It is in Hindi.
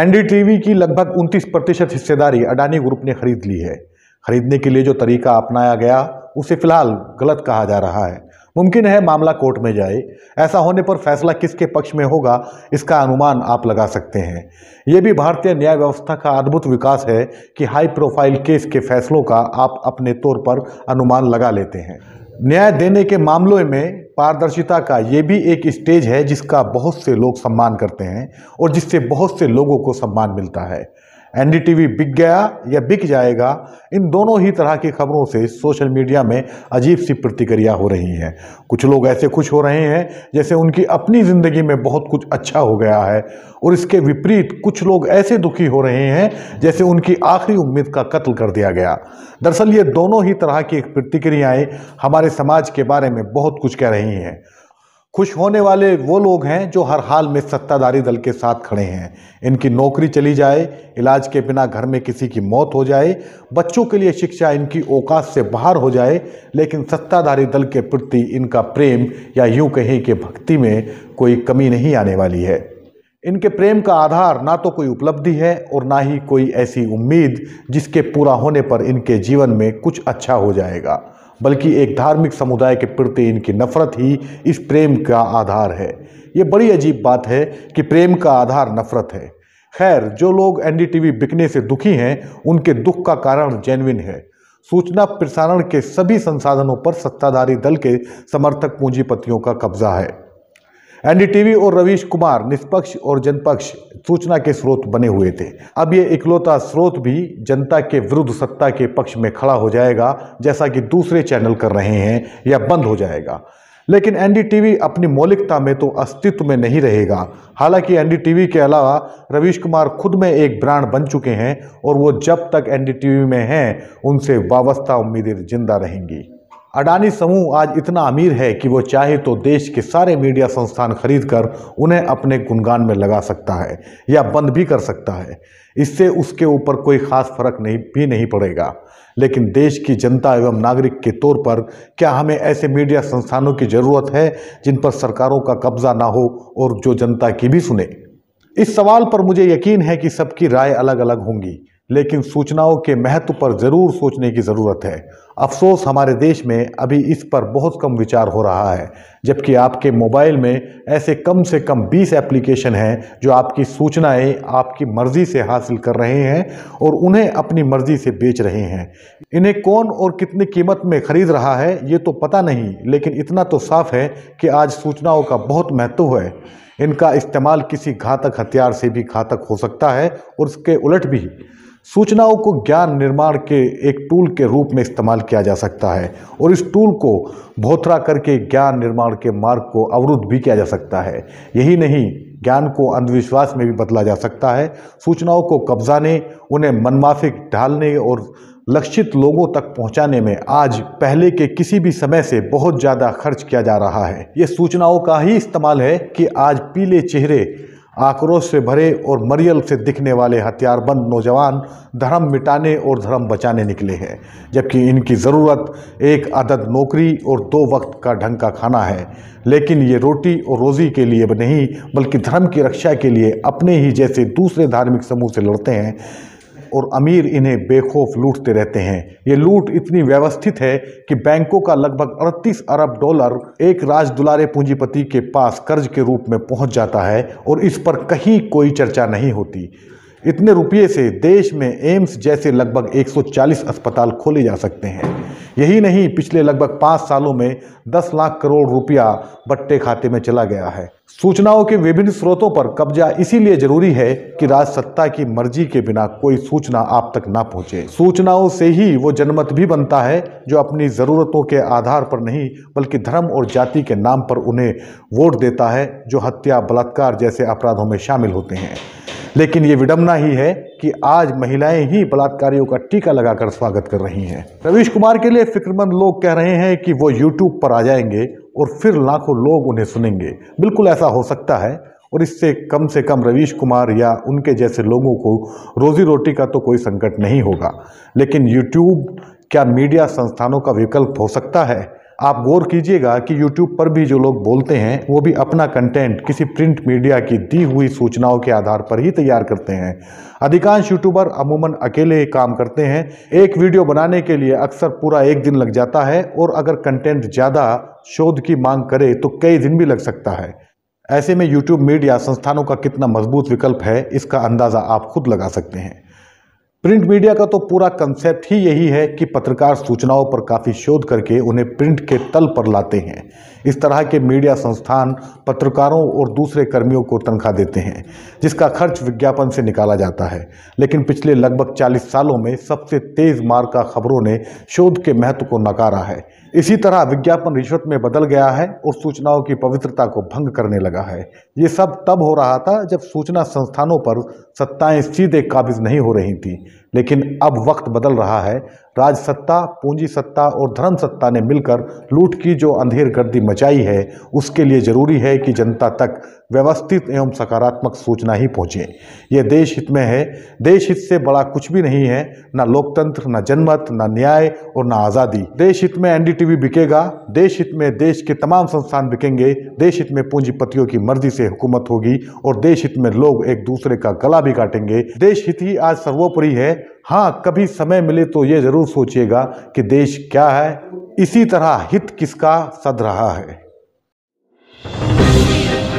एनडीटीवी की लगभग 29 प्रतिशत हिस्सेदारी अडानी ग्रुप ने खरीद ली है खरीदने के लिए जो तरीका अपनाया गया उसे फिलहाल गलत कहा जा रहा है मुमकिन है मामला कोर्ट में जाए ऐसा होने पर फैसला किसके पक्ष में होगा इसका अनुमान आप लगा सकते हैं ये भी भारतीय न्याय व्यवस्था का अद्भुत विकास है कि हाई प्रोफाइल केस के फैसलों का आप अपने तौर पर अनुमान लगा लेते हैं न्याय देने के मामलों में पारदर्शिता का ये भी एक स्टेज है जिसका बहुत से लोग सम्मान करते हैं और जिससे बहुत से लोगों को सम्मान मिलता है एनडीटीवी बिक गया या बिक जाएगा इन दोनों ही तरह की खबरों से सोशल मीडिया में अजीब सी प्रतिक्रिया हो रही है कुछ लोग ऐसे खुश हो रहे हैं जैसे उनकी अपनी ज़िंदगी में बहुत कुछ अच्छा हो गया है और इसके विपरीत कुछ लोग ऐसे दुखी हो रहे हैं जैसे उनकी आखिरी उम्मीद का कत्ल कर दिया गया दरअसल ये दोनों ही तरह की प्रतिक्रियाएँ हमारे समाज के बारे में बहुत कुछ कह रही हैं खुश होने वाले वो लोग हैं जो हर हाल में सत्ताधारी दल के साथ खड़े हैं इनकी नौकरी चली जाए इलाज के बिना घर में किसी की मौत हो जाए बच्चों के लिए शिक्षा इनकी औकात से बाहर हो जाए लेकिन सत्ताधारी दल के प्रति इनका प्रेम या यूं कहें कि भक्ति में कोई कमी नहीं आने वाली है इनके प्रेम का आधार ना तो कोई उपलब्धि है और ना ही कोई ऐसी उम्मीद जिसके पूरा होने पर इनके जीवन में कुछ अच्छा हो जाएगा बल्कि एक धार्मिक समुदाय के प्रति इनकी नफरत ही इस प्रेम का आधार है ये बड़ी अजीब बात है कि प्रेम का आधार नफरत है खैर जो लोग एनडीटीवी बिकने से दुखी हैं उनके दुख का कारण जेनविन है सूचना प्रसारण के सभी संसाधनों पर सत्ताधारी दल के समर्थक पूंजीपतियों का कब्जा है एनडीटीवी और रवीश कुमार निष्पक्ष और जनपक्ष सूचना के स्रोत बने हुए थे अब ये इकलौता स्रोत भी जनता के विरुद्ध सत्ता के पक्ष में खड़ा हो जाएगा जैसा कि दूसरे चैनल कर रहे हैं या बंद हो जाएगा लेकिन एनडीटीवी अपनी मौलिकता में तो अस्तित्व में नहीं रहेगा हालांकि एनडीटीवी के अलावा रवीश कुमार खुद में एक ब्रांड बन चुके हैं और वो जब तक एनडीटीवी में हैं उनसे वावस्ता उम्मीदें जिंदा रहेंगी अडानी समूह आज इतना अमीर है कि वो चाहे तो देश के सारे मीडिया संस्थान खरीद कर उन्हें अपने गुणगान में लगा सकता है या बंद भी कर सकता है इससे उसके ऊपर कोई खास फर्क नहीं भी नहीं पड़ेगा लेकिन देश की जनता एवं नागरिक के तौर पर क्या हमें ऐसे मीडिया संस्थानों की ज़रूरत है जिन पर सरकारों का कब्जा ना हो और जो जनता की भी सुने इस सवाल पर मुझे यकीन है कि सबकी राय अलग अलग होंगी लेकिन सूचनाओं के महत्व पर ज़रूर सोचने की ज़रूरत है अफसोस हमारे देश में अभी इस पर बहुत कम विचार हो रहा है जबकि आपके मोबाइल में ऐसे कम से कम 20 एप्लीकेशन हैं जो आपकी सूचनाएं आपकी मर्ज़ी से हासिल कर रहे हैं और उन्हें अपनी मर्ज़ी से बेच रहे हैं इन्हें कौन और कितनी कीमत में ख़रीद रहा है ये तो पता नहीं लेकिन इतना तो साफ़ है कि आज सूचनाओं का बहुत महत्व है इनका इस्तेमाल किसी घातक हथियार से भी घातक हो सकता है और उसके उलट भी सूचनाओं को ज्ञान निर्माण के एक टूल के रूप में इस्तेमाल किया जा सकता है और इस टूल को भोथरा करके ज्ञान निर्माण के मार्ग को अवरुद्ध भी किया जा सकता है यही नहीं ज्ञान को अंधविश्वास में भी बदला जा सकता है सूचनाओं को कब्जाने उन्हें मनमाफिक ढालने और लक्षित लोगों तक पहुंचाने में आज पहले के किसी भी समय से बहुत ज़्यादा खर्च किया जा रहा है ये सूचनाओं का ही इस्तेमाल है कि आज पीले चेहरे आक्रोश से भरे और मरियल से दिखने वाले हथियारबंद नौजवान धर्म मिटाने और धर्म बचाने निकले हैं जबकि इनकी ज़रूरत एक अदद नौकरी और दो वक्त का ढंग का खाना है लेकिन ये रोटी और रोज़ी के लिए नहीं बल्कि धर्म की रक्षा के लिए अपने ही जैसे दूसरे धार्मिक समूह से लड़ते हैं और अमीर इन्हें बेखौफ लूटते रहते हैं ये लूट इतनी व्यवस्थित है कि बैंकों का लगभग 38 अरब डॉलर एक राज दुलारे पूंजीपति के पास कर्ज के रूप में पहुंच जाता है और इस पर कहीं कोई चर्चा नहीं होती इतने रुपये से देश में एम्स जैसे लगभग 140 अस्पताल खोले जा सकते हैं यही नहीं पिछले लगभग पाँच सालों में 10 लाख करोड़ रुपया बट्टे खाते में चला गया है सूचनाओं के विभिन्न स्रोतों पर कब्जा इसीलिए जरूरी है कि राज सत्ता की मर्जी के बिना कोई सूचना आप तक ना पहुंचे सूचनाओं से ही वो जनमत भी बनता है जो अपनी ज़रूरतों के आधार पर नहीं बल्कि धर्म और जाति के नाम पर उन्हें वोट देता है जो हत्या बलात्कार जैसे अपराधों में शामिल होते हैं लेकिन ये विडम्बना ही है कि आज महिलाएं ही बलात्कारियों का टीका लगाकर स्वागत कर रही हैं रवीश कुमार के लिए फिक्रमंद लोग कह रहे हैं कि वो यूट्यूब पर आ जाएंगे और फिर लाखों लोग उन्हें सुनेंगे बिल्कुल ऐसा हो सकता है और इससे कम से कम रवीश कुमार या उनके जैसे लोगों को रोजी रोटी का तो कोई संकट नहीं होगा लेकिन यूट्यूब क्या मीडिया संस्थानों का विकल्प हो सकता है आप गौर कीजिएगा कि YouTube पर भी जो लोग बोलते हैं वो भी अपना कंटेंट किसी प्रिंट मीडिया की दी हुई सूचनाओं के आधार पर ही तैयार करते हैं अधिकांश यूट्यूबर अमूमन अकेले काम करते हैं एक वीडियो बनाने के लिए अक्सर पूरा एक दिन लग जाता है और अगर कंटेंट ज़्यादा शोध की मांग करे तो कई दिन भी लग सकता है ऐसे में यूट्यूब मीडिया संस्थानों का कितना मजबूत विकल्प है इसका अंदाज़ा आप खुद लगा सकते हैं प्रिंट मीडिया का तो पूरा कंसेप्ट ही यही है कि पत्रकार सूचनाओं पर काफ़ी शोध करके उन्हें प्रिंट के तल पर लाते हैं इस तरह के मीडिया संस्थान पत्रकारों और दूसरे कर्मियों को तनख्वाह देते हैं जिसका खर्च विज्ञापन से निकाला जाता है लेकिन पिछले लगभग 40 सालों में सबसे तेज़ मार का खबरों ने शोध के महत्व को नकारा है इसी तरह विज्ञापन रिश्वत में बदल गया है और सूचनाओं की पवित्रता को भंग करने लगा है ये सब तब हो रहा था जब सूचना संस्थानों पर सत्ताएं सीधे काबिज नहीं हो रही थी लेकिन अब वक्त बदल रहा है राज सत्ता पूंजी सत्ता और धर्म सत्ता ने मिलकर लूट की जो अंधेर गर्दी मचाई है उसके लिए ज़रूरी है कि जनता तक व्यवस्थित एवं सकारात्मक सूचना ही पहुँचे ये देश हित में है देश हित से बड़ा कुछ भी नहीं है ना लोकतंत्र ना जनमत ना न्याय और ना आज़ादी देश हित में एनडीटीवी बिकेगा देश हित में देश के तमाम संस्थान बिकेंगे देश हित में पूंजीपतियों की मर्जी से हुकूमत होगी और देश हित में लोग एक दूसरे का गला भी काटेंगे देश हित ही आज सर्वोपरि है हाँ कभी समय मिले तो ये ज़रूर सोचिएगा कि देश क्या है इसी तरह हित किसका सद रहा है